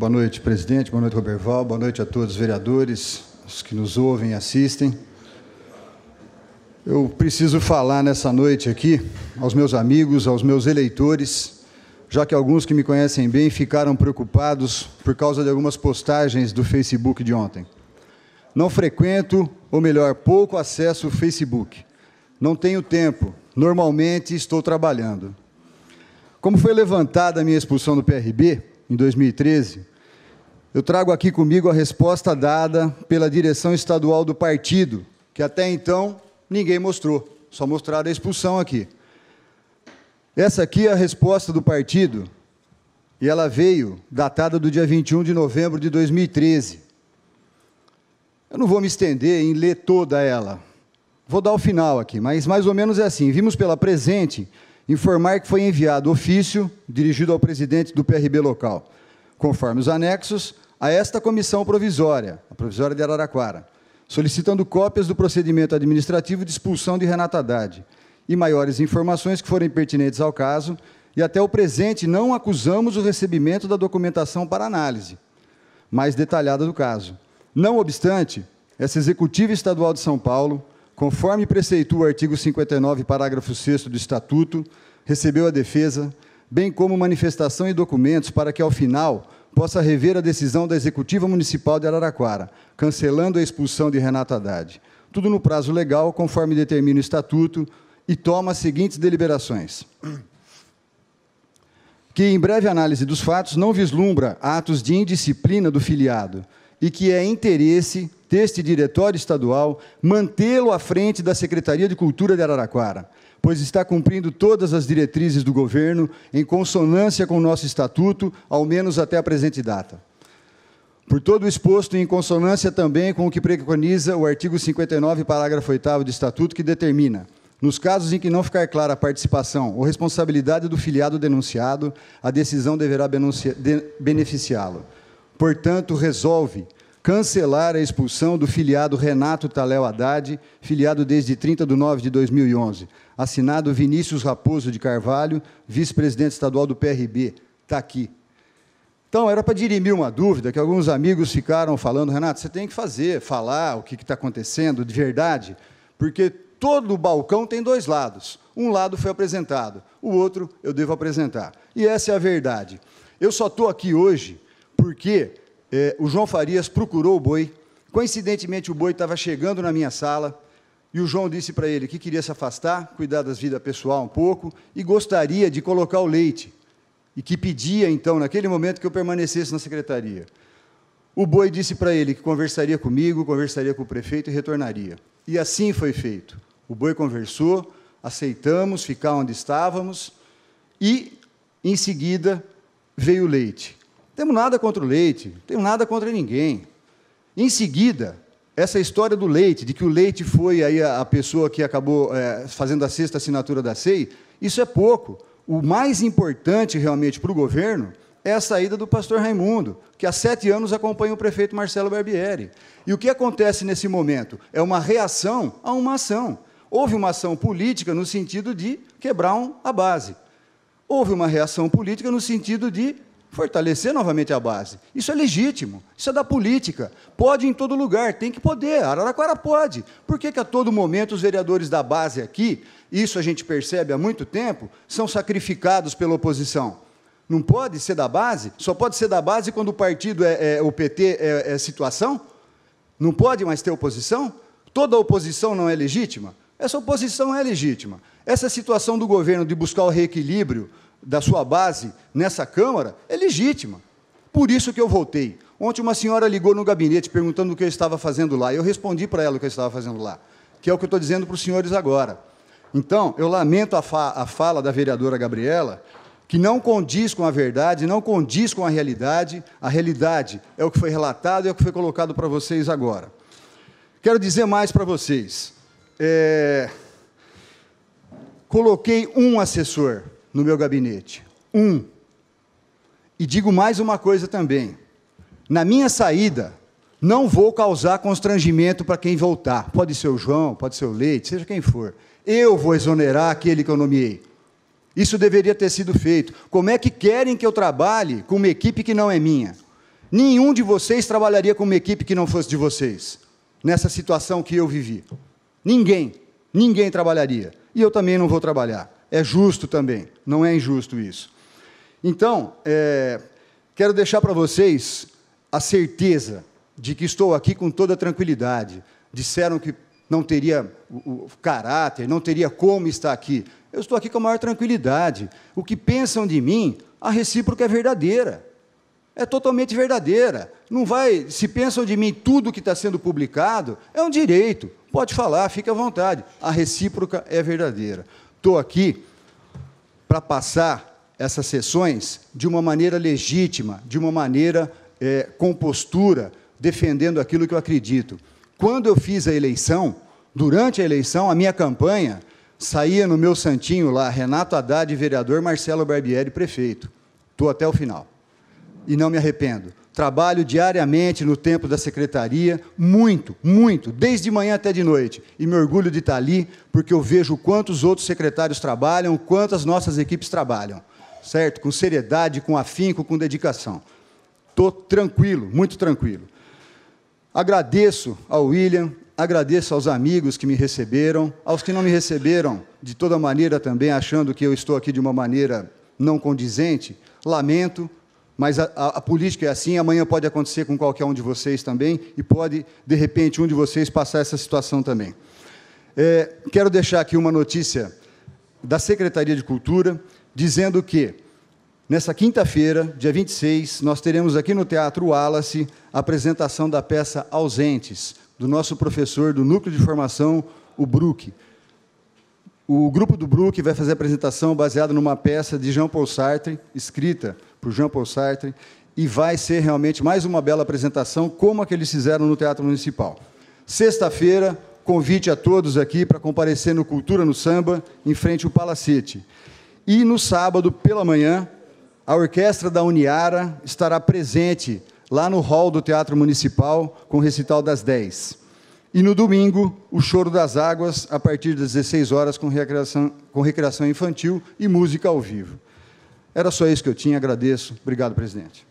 Boa noite, presidente. Boa noite, Roberval. Boa noite a todos os vereadores, os que nos ouvem e assistem. Eu preciso falar nessa noite aqui aos meus amigos, aos meus eleitores, já que alguns que me conhecem bem ficaram preocupados por causa de algumas postagens do Facebook de ontem. Não frequento, ou melhor, pouco acesso ao Facebook. Não tenho tempo. Normalmente estou trabalhando. Como foi levantada a minha expulsão do PRB em 2013, eu trago aqui comigo a resposta dada pela direção estadual do partido, que até então ninguém mostrou, só mostraram a expulsão aqui. Essa aqui é a resposta do partido, e ela veio datada do dia 21 de novembro de 2013. Eu não vou me estender em ler toda ela. Vou dar o final aqui, mas mais ou menos é assim. Vimos pela presente informar que foi enviado ofício dirigido ao presidente do PRB local conforme os anexos, a esta comissão provisória, a provisória de Araraquara, solicitando cópias do procedimento administrativo de expulsão de Renata Haddad e maiores informações que forem pertinentes ao caso, e até o presente não acusamos o recebimento da documentação para análise mais detalhada do caso. Não obstante, essa Executiva Estadual de São Paulo, conforme preceitua o artigo 59, parágrafo 6 do Estatuto, recebeu a defesa, bem como manifestação e documentos para que, ao final, possa rever a decisão da Executiva Municipal de Araraquara, cancelando a expulsão de Renato Haddad. Tudo no prazo legal, conforme determina o Estatuto, e toma as seguintes deliberações. Que, em breve análise dos fatos, não vislumbra atos de indisciplina do filiado, e que é interesse deste diretório estadual mantê-lo à frente da Secretaria de Cultura de Araraquara, pois está cumprindo todas as diretrizes do governo em consonância com o nosso estatuto, ao menos até a presente data. Por todo o exposto e em consonância também com o que preconiza o artigo 59, parágrafo 8 do estatuto, que determina nos casos em que não ficar clara a participação ou responsabilidade do filiado denunciado, a decisão deverá beneficiá-lo portanto, resolve cancelar a expulsão do filiado Renato Taléo Haddad, filiado desde 30 de nove de 2011. Assinado Vinícius Raposo de Carvalho, vice-presidente estadual do PRB. Está aqui. Então, era para dirimir uma dúvida que alguns amigos ficaram falando, Renato, você tem que fazer, falar o que está acontecendo de verdade, porque todo balcão tem dois lados. Um lado foi apresentado, o outro eu devo apresentar. E essa é a verdade. Eu só estou aqui hoje porque eh, o João Farias procurou o boi. Coincidentemente, o boi estava chegando na minha sala e o João disse para ele que queria se afastar, cuidar das vidas pessoal um pouco e gostaria de colocar o leite. E que pedia, então, naquele momento, que eu permanecesse na secretaria. O boi disse para ele que conversaria comigo, conversaria com o prefeito e retornaria. E assim foi feito. O boi conversou, aceitamos ficar onde estávamos e, em seguida, veio o leite. Temos nada contra o leite, temos nada contra ninguém. Em seguida, essa história do leite, de que o leite foi aí a, pessoa que acabou é, fazendo a sexta assinatura da SEI, isso é pouco. O mais importante realmente para o governo é a saída do pastor Raimundo, que há sete anos acompanha o prefeito Marcelo Barbieri. E o que acontece nesse momento? É uma reação a uma ação. Houve uma ação política no sentido de quebrar um, a base. Houve uma reação política no sentido de fortalecer novamente a base. Isso é legítimo, isso é da política. Pode em todo lugar, tem que poder. Araraquara pode. Por que, que a todo momento os vereadores da base aqui, isso a gente percebe há muito tempo, são sacrificados pela oposição? Não pode ser da base? Só pode ser da base quando o partido é, é o PT é, é situação? Não pode mais ter oposição? Toda oposição não é legítima? Essa oposição é legítima. Essa situação do governo de buscar o reequilíbrio da sua base nessa Câmara é legítima. Por isso que eu voltei. Ontem uma senhora ligou no gabinete perguntando o que eu estava fazendo lá. eu respondi para ela o que eu estava fazendo lá, que é o que eu estou dizendo para os senhores agora. Então, eu lamento a, fa a fala da vereadora Gabriela, que não condiz com a verdade, não condiz com a realidade. A realidade é o que foi relatado e é o que foi colocado para vocês agora. Quero dizer mais para vocês. É... Coloquei um assessor no meu gabinete. Um. E digo mais uma coisa também. Na minha saída, não vou causar constrangimento para quem voltar. Pode ser o João, pode ser o Leite, seja quem for. Eu vou exonerar aquele que eu nomeei. Isso deveria ter sido feito. Como é que querem que eu trabalhe com uma equipe que não é minha? Nenhum de vocês trabalharia com uma equipe que não fosse de vocês, nessa situação que eu vivi. Ninguém, ninguém trabalharia. E eu também não vou trabalhar. É justo também. Não é injusto isso. Então, é, quero deixar para vocês a certeza de que estou aqui com toda tranquilidade. Disseram que não teria o, o caráter, não teria como estar aqui. Eu estou aqui com a maior tranquilidade. O que pensam de mim, a recíproca é verdadeira. É totalmente verdadeira. Não vai. Se pensam de mim tudo que está sendo publicado, é um direito. Pode falar, fique à vontade. A recíproca é verdadeira. Estou aqui para passar essas sessões de uma maneira legítima, de uma maneira é, com postura, defendendo aquilo que eu acredito. Quando eu fiz a eleição, durante a eleição, a minha campanha saía no meu santinho lá Renato Haddad, vereador, Marcelo Barbieri, prefeito. Estou até o final. E não me arrependo. Trabalho diariamente no tempo da secretaria, muito, muito, desde de manhã até de noite. E me orgulho de estar ali, porque eu vejo quantos outros secretários trabalham, quantas nossas equipes trabalham, certo? Com seriedade, com afinco, com dedicação. Estou tranquilo, muito tranquilo. Agradeço ao William, agradeço aos amigos que me receberam, aos que não me receberam de toda maneira também, achando que eu estou aqui de uma maneira não condizente. Lamento, mas a, a, a, política é assim, amanhã pode acontecer com qualquer um de vocês também, e pode, de repente, um de vocês passar essa situação também. É, quero deixar aqui uma notícia da Secretaria de Cultura, dizendo que, nessa quinta-feira, dia 26, nós teremos aqui no Teatro Wallace a apresentação da peça Ausentes, do nosso professor do Núcleo de Formação, o Bruck. O grupo do Brook vai fazer a apresentação baseada numa peça de Jean-Paul Sartre, escrita por Jean-Paul Sartre, e vai ser realmente mais uma bela apresentação, como a que eles fizeram no Teatro Municipal. Sexta-feira, convite a todos aqui para comparecer no Cultura no Samba, em frente ao Palacete. E no sábado, pela manhã, a orquestra da Uniara estará presente lá no hall do Teatro Municipal, com o recital das 10. E no domingo, o Choro das Águas, a partir das 16 horas, com recreação, com recreação infantil e música ao vivo. Era só isso que eu tinha, agradeço. Obrigado, presidente.